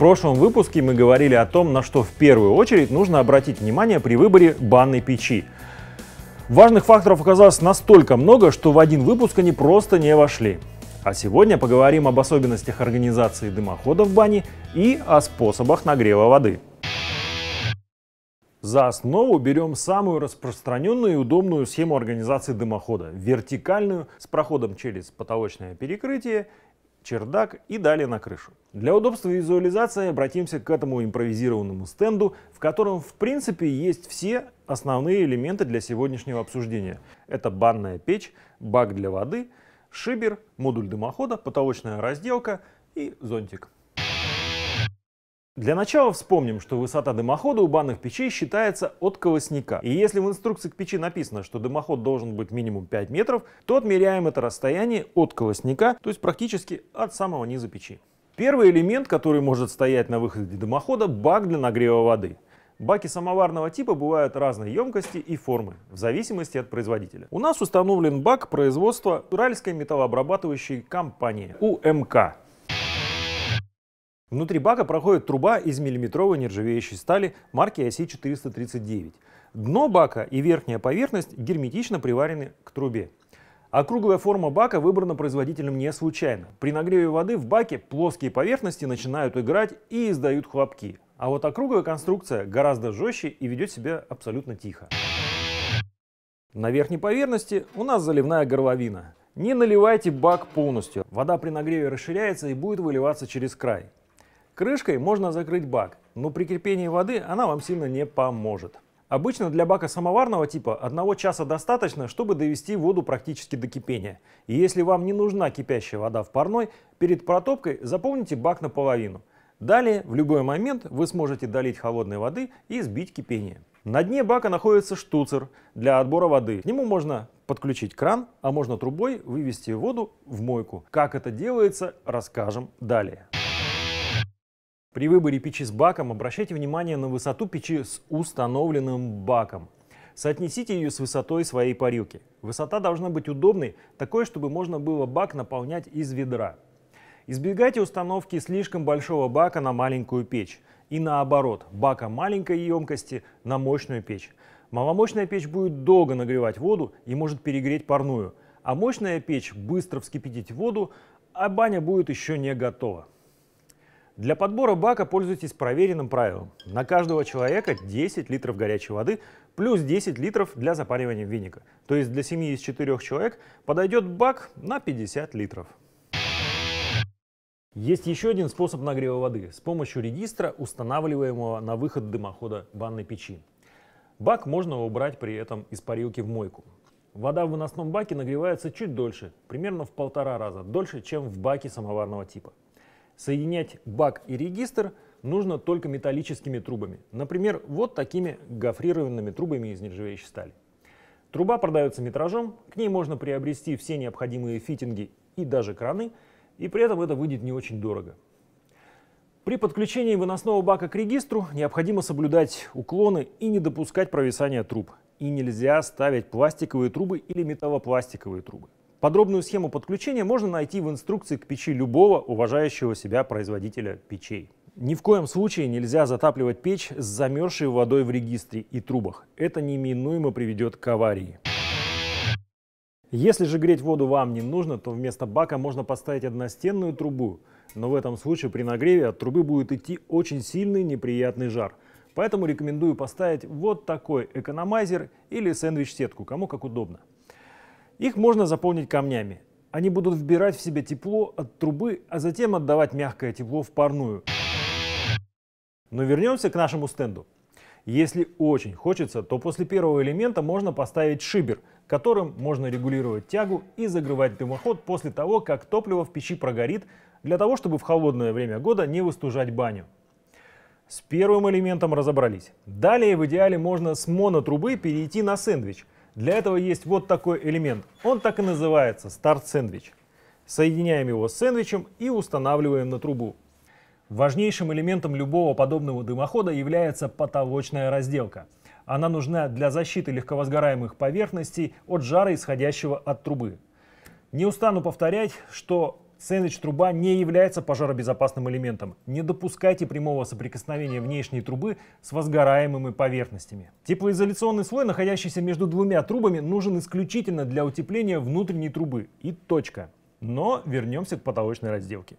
прошлом выпуске мы говорили о том, на что в первую очередь нужно обратить внимание при выборе банной печи. Важных факторов оказалось настолько много, что в один выпуск они просто не вошли. А сегодня поговорим об особенностях организации дымохода в бане и о способах нагрева воды. За основу берем самую распространенную и удобную схему организации дымохода – вертикальную с проходом через потолочное перекрытие чердак и далее на крышу. Для удобства визуализации обратимся к этому импровизированному стенду, в котором в принципе есть все основные элементы для сегодняшнего обсуждения. Это банная печь, бак для воды, шибер, модуль дымохода, потолочная разделка и зонтик. Для начала вспомним, что высота дымохода у банных печей считается от колосника. И если в инструкции к печи написано, что дымоход должен быть минимум 5 метров, то отмеряем это расстояние от колосника, то есть практически от самого низа печи. Первый элемент, который может стоять на выходе дымохода – бак для нагрева воды. Баки самоварного типа бывают разной емкости и формы, в зависимости от производителя. У нас установлен бак производства Уральской металлообрабатывающей компании УМК. Внутри бака проходит труба из миллиметровой нержавеющей стали марки IC439. Дно бака и верхняя поверхность герметично приварены к трубе. Округлая форма бака выбрана производителем не случайно. При нагреве воды в баке плоские поверхности начинают играть и издают хлопки. А вот округлая конструкция гораздо жестче и ведет себя абсолютно тихо. На верхней поверхности у нас заливная горловина. Не наливайте бак полностью. Вода при нагреве расширяется и будет выливаться через край. Крышкой можно закрыть бак, но при кипении воды она вам сильно не поможет. Обычно для бака самоварного типа одного часа достаточно, чтобы довести воду практически до кипения. И если вам не нужна кипящая вода в парной, перед протопкой заполните бак наполовину. Далее в любой момент вы сможете долить холодной воды и сбить кипение. На дне бака находится штуцер для отбора воды. К нему можно подключить кран, а можно трубой вывести воду в мойку. Как это делается, расскажем далее. При выборе печи с баком обращайте внимание на высоту печи с установленным баком. Соотнесите ее с высотой своей парилки. Высота должна быть удобной, такой, чтобы можно было бак наполнять из ведра. Избегайте установки слишком большого бака на маленькую печь. И наоборот, бака маленькой емкости на мощную печь. Маломощная печь будет долго нагревать воду и может перегреть парную, а мощная печь быстро вскипятить воду, а баня будет еще не готова. Для подбора бака пользуйтесь проверенным правилом. На каждого человека 10 литров горячей воды плюс 10 литров для запаривания веника. То есть для семьи из четырех человек подойдет бак на 50 литров. Есть еще один способ нагрева воды с помощью регистра, устанавливаемого на выход дымохода банной печи. Бак можно убрать при этом из парилки в мойку. Вода в выносном баке нагревается чуть дольше, примерно в полтора раза дольше, чем в баке самоварного типа. Соединять бак и регистр нужно только металлическими трубами, например, вот такими гофрированными трубами из нержавеющей стали. Труба продается метражом, к ней можно приобрести все необходимые фитинги и даже краны, и при этом это выйдет не очень дорого. При подключении выносного бака к регистру необходимо соблюдать уклоны и не допускать провисания труб. И нельзя ставить пластиковые трубы или металлопластиковые трубы. Подробную схему подключения можно найти в инструкции к печи любого уважающего себя производителя печей. Ни в коем случае нельзя затапливать печь с замерзшей водой в регистре и трубах. Это неминуемо приведет к аварии. Если же греть воду вам не нужно, то вместо бака можно поставить одностенную трубу. Но в этом случае при нагреве от трубы будет идти очень сильный неприятный жар. Поэтому рекомендую поставить вот такой экономайзер или сэндвич-сетку, кому как удобно. Их можно заполнить камнями. Они будут вбирать в себя тепло от трубы, а затем отдавать мягкое тепло в парную. Но вернемся к нашему стенду. Если очень хочется, то после первого элемента можно поставить шибер, которым можно регулировать тягу и загрывать дымоход после того, как топливо в печи прогорит, для того, чтобы в холодное время года не выстужать баню. С первым элементом разобрались. Далее в идеале можно с монотрубы перейти на сэндвич – для этого есть вот такой элемент. Он так и называется – старт-сэндвич. Соединяем его с сэндвичем и устанавливаем на трубу. Важнейшим элементом любого подобного дымохода является потолочная разделка. Она нужна для защиты легковозгораемых поверхностей от жара, исходящего от трубы. Не устану повторять, что Сэндвич-труба не является пожаробезопасным элементом. Не допускайте прямого соприкосновения внешней трубы с возгораемыми поверхностями. Теплоизоляционный слой, находящийся между двумя трубами, нужен исключительно для утепления внутренней трубы. И точка. Но вернемся к потолочной разделке.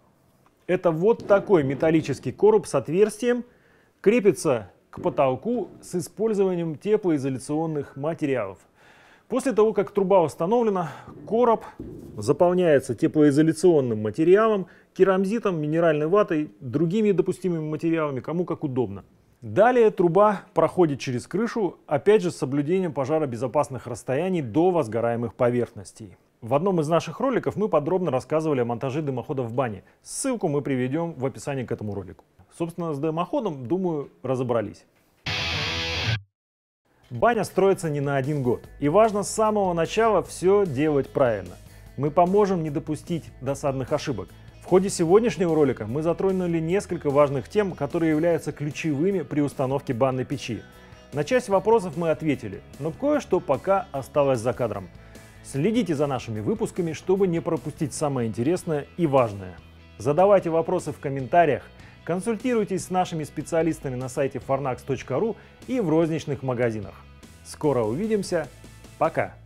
Это вот такой металлический короб с отверстием. Крепится к потолку с использованием теплоизоляционных материалов. После того, как труба установлена, короб заполняется теплоизоляционным материалом, керамзитом, минеральной ватой, другими допустимыми материалами, кому как удобно. Далее труба проходит через крышу, опять же с соблюдением пожаробезопасных расстояний до возгораемых поверхностей. В одном из наших роликов мы подробно рассказывали о монтаже дымохода в бане. Ссылку мы приведем в описании к этому ролику. Собственно, с дымоходом, думаю, разобрались. Баня строится не на один год. И важно с самого начала все делать правильно. Мы поможем не допустить досадных ошибок. В ходе сегодняшнего ролика мы затронули несколько важных тем, которые являются ключевыми при установке банной печи. На часть вопросов мы ответили, но кое-что пока осталось за кадром. Следите за нашими выпусками, чтобы не пропустить самое интересное и важное. Задавайте вопросы в комментариях – Консультируйтесь с нашими специалистами на сайте farnax.ru и в розничных магазинах. Скоро увидимся. Пока!